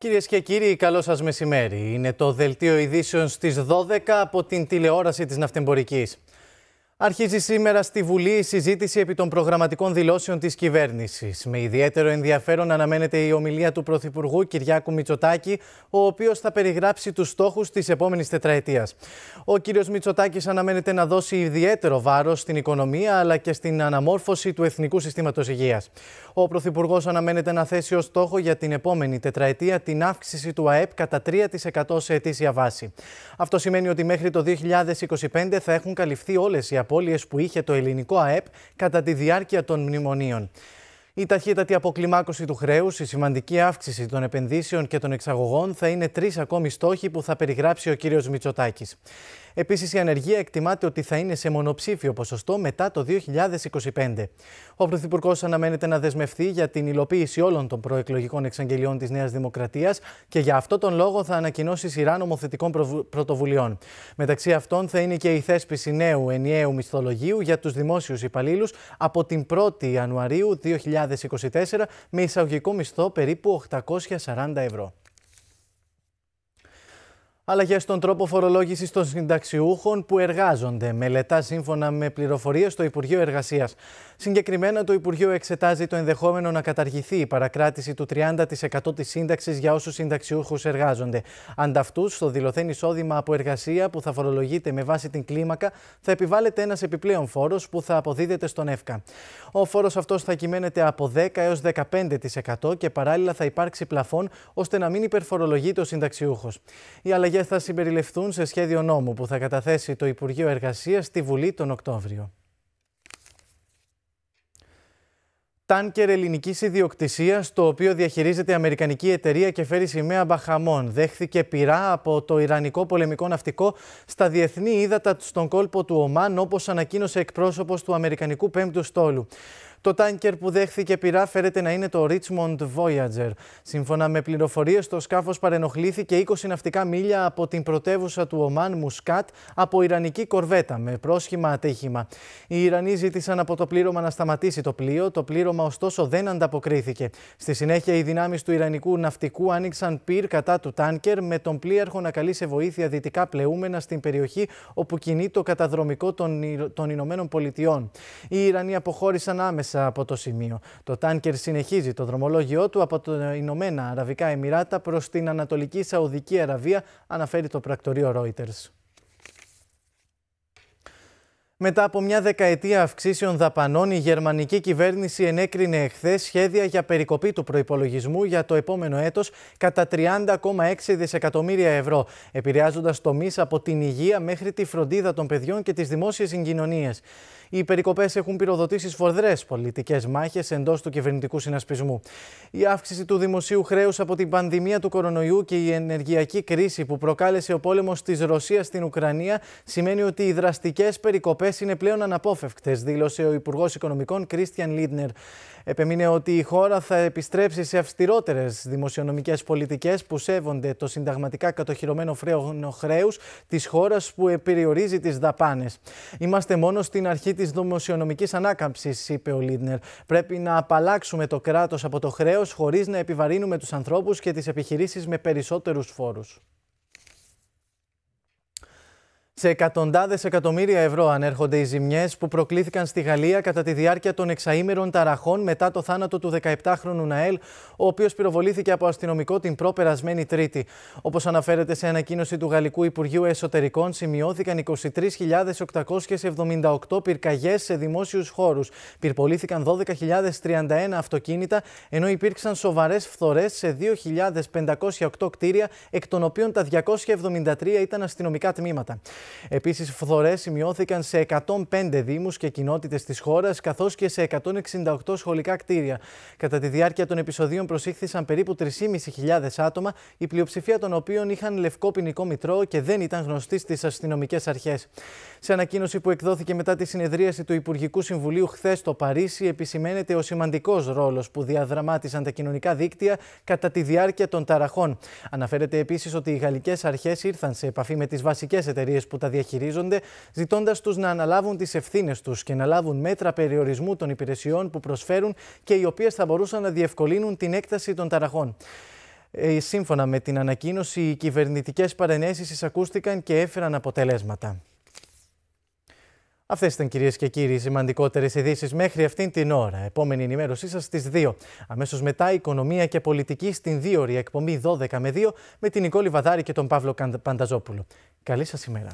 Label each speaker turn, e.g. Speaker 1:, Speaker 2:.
Speaker 1: Κυρίες και κύριοι, καλό σας μεσημέρι. Είναι το δελτίο ειδήσεων στις 12 από την τηλεόραση της Ναυτεμπορική. Αρχίζει σήμερα στη Βουλή η συζήτηση επί των προγραμματικών δηλώσεων της κυβέρνησης. Με ιδιαίτερο ενδιαφέρον αναμένεται η ομιλία του Πρωθυπουργού Κυριάκου Μητσοτάκη, ο οποίος θα περιγράψει τους στόχους της επόμενης τετραετίας. Ο κ. Μητσοτάκης αναμένεται να δώσει ιδιαίτερο βάρος στην οικονομία αλλά και στην αναμόρφωση του Εθνικού Συστήματος Υγείας. Ο Πρωθυπουργός αναμένεται να θέσει ως στόχο για την επόμενη τετραετία την αύξηση του ΑΕΠ κατά 3% σε ετήσια βάση. Αυτό σημαίνει ότι μέχρι το 2025 θα έχουν καλυφθεί όλες οι απώλειες που είχε το ελληνικό ΑΕΠ κατά τη διάρκεια των μνημονίων. Η ταχύτατη αποκλιμάκωση του χρέους, η σημαντική αύξηση των επενδύσεων και των εξαγωγών θα είναι τρεις ακόμη στόχοι που θα περιγράψει ο κ. Μητσοτάκης. Επίσης, η ανεργία εκτιμάται ότι θα είναι σε μονοψήφιο ποσοστό μετά το 2025. Ο Πρωθυπουργός αναμένεται να δεσμευτεί για την υλοποίηση όλων των προεκλογικών εξαγγελιών της Νέας Δημοκρατίας και για αυτό τον λόγο θα ανακοινώσει σειρά νομοθετικών πρωτοβουλειών. Μεταξύ αυτών θα είναι και η θέσπιση νέου ενιαίου μισθολογίου για τους δημόσιους υπαλλήλους από την 1η Ιανουαρίου 2024 με εισαγωγικό μισθό περίπου 840 ευρώ. Αλλαγές στον τρόπο φορολόγησης των συνταξιούχων που εργάζονται. Μελετά σύμφωνα με πληροφορίες στο Υπουργείο Εργασίας. Συγκεκριμένα, το Υπουργείο εξετάζει το ενδεχόμενο να καταργηθεί η παρακράτηση του 30% της σύνταξης για όσους συνταξιούχους εργάζονται. Ανταυτούς, στο δηλωθέν εισόδημα από εργασία που θα φορολογείται με βάση την κλίμακα, θα επιβάλλεται ένας επιπλέον φόρος που θα αποδίδεται στον ΕΦΚΑ. Ο φόρος αυτός θα κυμαίνεται από 10 έω 15% και παράλληλα θα υπάρξει πλαφόν ώστε να μην υπερφορολογείται ο συνταξιούχος. Οι αλλαγές και θα συμπεριληφθούν σε σχέδιο νόμου που θα καταθέσει το Υπουργείο Εργασίας στη Βουλή τον Οκτώβριο. Τάνκερ ελληνικής ιδιοκτησίας, το οποίο διαχειρίζεται η Αμερικανική εταιρεία και φέρει σημαία Μπαχαμών, δέχθηκε πειρά από το Ιρανικό πολεμικό ναυτικό στα διεθνή ύδατα στον κόλπο του Ομάν, όπως ανακοίνωσε εκπρόσωπος του Αμερικανικού Πέμπτου Στόλου. Το τάνκερ που δέχθηκε πειρά φέρεται να είναι το Richmond Voyager. Σύμφωνα με πληροφορίες το σκάφος παρενοχλήθηκε 20 ναυτικά μίλια από την πρωτεύουσα του Ομάν Μουσκάτ από Ιρανική κορβέτα με πρόσχημα ατύχημα. Οι Ιρανοί ζήτησαν από το πλήρωμα να σταματήσει το πλοίο. Το πλήρωμα, ωστόσο, δεν ανταποκρίθηκε. Στη συνέχεια, οι δυνάμεις του Ιρανικού ναυτικού άνοιξαν πυρ κατά του τάνκερ με τον πλοίαρχο να καλεί σε βοήθεια δυτικά πλεούμενα στην περιοχή όπου κινεί το καταδρομικό των, των Ηνωμένων Πολιτειών. Οι Ιρανοί αποχώρησαν άμεσα από το σημείο. Το τάνκερ συνεχίζει το δρομολόγιο του από τα Ηνωμένα Αραβικά Εμμυράτα προς την Ανατολική Σαουδική Αραβία, αναφέρει το πρακτορείο Reuters. Μετά από μια δεκαετία αυξήσεων δαπανών, η γερμανική κυβέρνηση ενέκρινε εχθές σχέδια για περικοπή του προπολογισμού για το επόμενο έτος κατά 30,6 δισεκατομμύρια ευρώ, επηρεάζοντας τομείς από την υγεία μέχρι τη φροντίδα των παιδιών και τις δημόσιες συγκοινωνίες. Οι περικοπές έχουν πυροδοτήσεις σφοδρέ πολιτικές μάχες εντός του κυβερνητικού συνασπισμού. Η αύξηση του δημοσίου χρέους από την πανδημία του κορονοϊού και η ενεργειακή κρίση που προκάλεσε ο πόλεμος της Ρωσίας στην Ουκρανία σημαίνει ότι οι δραστικές περικοπές είναι πλέον αναπόφευκτες, δήλωσε ο Υπουργός Οικονομικών Κρίστιαν Λίτνερ. Επέμεινε ότι η χώρα θα επιστρέψει σε αυστηρότερες δημοσιονομικές πολιτικές που σέβονται το συνταγματικά κατοχυρωμένο φρέο χρέους της χώρας που επιριορίζει τις δαπάνες. Είμαστε μόνο στην αρχή της δημοσιονομικής ανάκαμψης, είπε ο Λίτνερ. Πρέπει να απαλλάξουμε το κράτος από το χρέος χωρίς να επιβαρύνουμε τους ανθρώπους και τις επιχειρήσεις με περισσότερους φόρους. Σε εκατοντάδες εκατομμύρια ευρώ ανέρχονται οι ζημιές που προκλήθηκαν στη Γαλλία κατά τη διάρκεια των εξαήμερων ταραχών μετά το θάνατο του 17χρονου Ναέλ, ο οποίος πυροβολήθηκε από αστυνομικό την προπερασμένη Τρίτη. Όπως αναφέρεται σε ανακοίνωση του Γαλλικού Υπουργείου Εσωτερικών, σημειώθηκαν 23.878 πυρκαγιές σε δημόσιους χώρους. Πυρπολήθηκαν 12.031 αυτοκίνητα, ενώ υπήρξαν σοβαρές φθορές σε 2.508 κτίρια, εκ των οποίων τα 273 ήταν αστυνομικά τμήματα. Επίσης, φθορές σημειώθηκαν σε 105 Δήμους και κοινότητες της χώρας, καθώς και σε 168 σχολικά κτίρια. Κατά τη διάρκεια των επεισοδίων προσήχθησαν περίπου 3.500 άτομα, η πλειοψηφία των οποίων είχαν λευκό ποινικό μητρό και δεν ήταν γνωστοί στις αστυνομικές αρχές. Σε ανακοίνωση που εκδόθηκε μετά τη συνεδρίαση του Υπουργικού Συμβουλίου χθες στο Παρίσι, επισημαίνεται ο σημαντικός ρόλος που διαδραμάτισαν τα κοινωνικά δίκτυα κατά τη διάρκεια των ταραχών. Αναφέρεται επίσης ότι οι γαλλικές αρχές ήρθαν σε επαφή με τις βασικές εταιρείες που τα διαχειρίζονται, ζητώντας τους να αναλάβουν τις ευθύνες τους και να λάβουν μέτρα περιορισμού των υπηρεσιών που προσφέρουν και οι οποίες θα μπορούσαν να διευκολύνουν την έκταση των ταραχών. Ε, σύμφωνα με την ανακοίνωση, οι κυβερνητικές παρενέσεις εισακούστηκαν και έφεραν αποτελέσματα. Αυτές ήταν κυρίες και κύριοι οι σημαντικότερες ειδήσεις μέχρι αυτήν την ώρα. Επόμενη ενημέρωσή σας στις 2. Αμέσως μετά, Οικονομία και Πολιτική στην δίωρη εκπομπή 12 με 2 με την Νικόλη Βαδάρη και τον Παύλο Πανταζόπουλο. Καλή σας ημέρα.